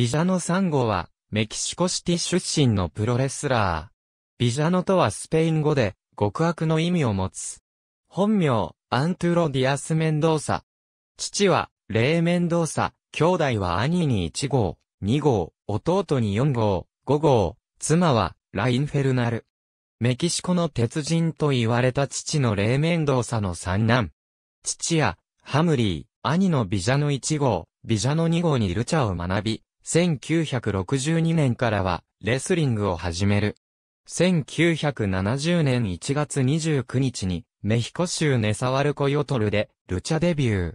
ビジャノサンゴは、メキシコシティ出身のプロレスラー。ビジャノとはスペイン語で、極悪の意味を持つ。本名、アントゥロ・ディアス・メンドーサ。父は、レイ・メンドーサ、兄弟は兄に1号、2号、弟に4号、5号、妻は、ラインフェルナル。メキシコの鉄人と言われた父のレイ・メンドーサの三男。父や、ハムリー、兄のビジャノ1号、ビジャノ2号にルチャを学び、1962年からは、レスリングを始める。1970年1月29日に、メヒコ州ネサワルコヨトルで、ルチャデビュー。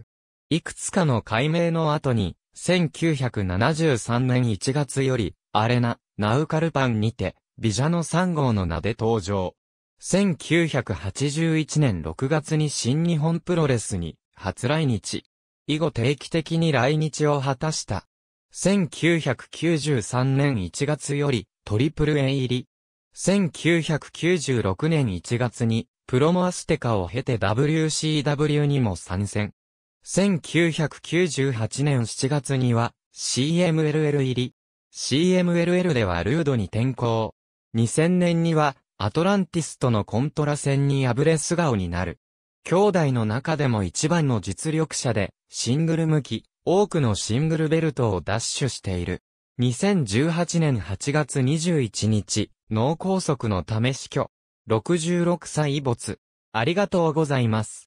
いくつかの改名の後に、1973年1月より、アレナ、ナウカルパンにて、ビジャノ3号の名で登場。1981年6月に新日本プロレスに初来日。以後定期的に来日を果たした。1993年1月よりトリプル A 入り。1996年1月にプロモアステカを経て WCW にも参戦。1998年7月には CMLL 入り。CMLL ではルードに転向。2000年にはアトランティスとのコントラ戦に敗れ素顔になる。兄弟の中でも一番の実力者で、シングル向き、多くのシングルベルトを奪取している。2018年8月21日、脳梗塞のため死去。66歳没。ありがとうございます。